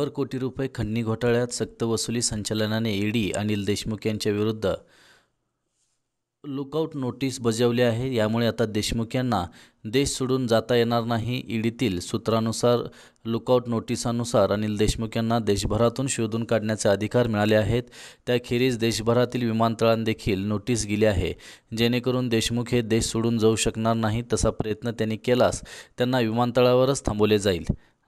शंभर कोटी रुपये खंडणी घोटाळ्यात सक्तवसुली संचालनाने ईडी अनिल देशमुख यांच्या विरुद्ध लुकआउट नोटीस बजावली आहे यामुळे आता देशमुख यांना देश सोडून जाता येणार नाही ईडीतील सूत्रानुसार लुकआउट नोटिसानुसार अनिल देशमुख यांना देशभरातून शोधून काढण्याचे अधिकार मिळाले आहेत त्याखेरीज देशभरातील विमानतळांदेखील नोटीस गेली आहे जेणेकरून देशमुख हे देश सोडून जाऊ शकणार नाही तसा प्रयत्न त्यांनी केलास त्यांना विमानतळावरच थांबवले जाईल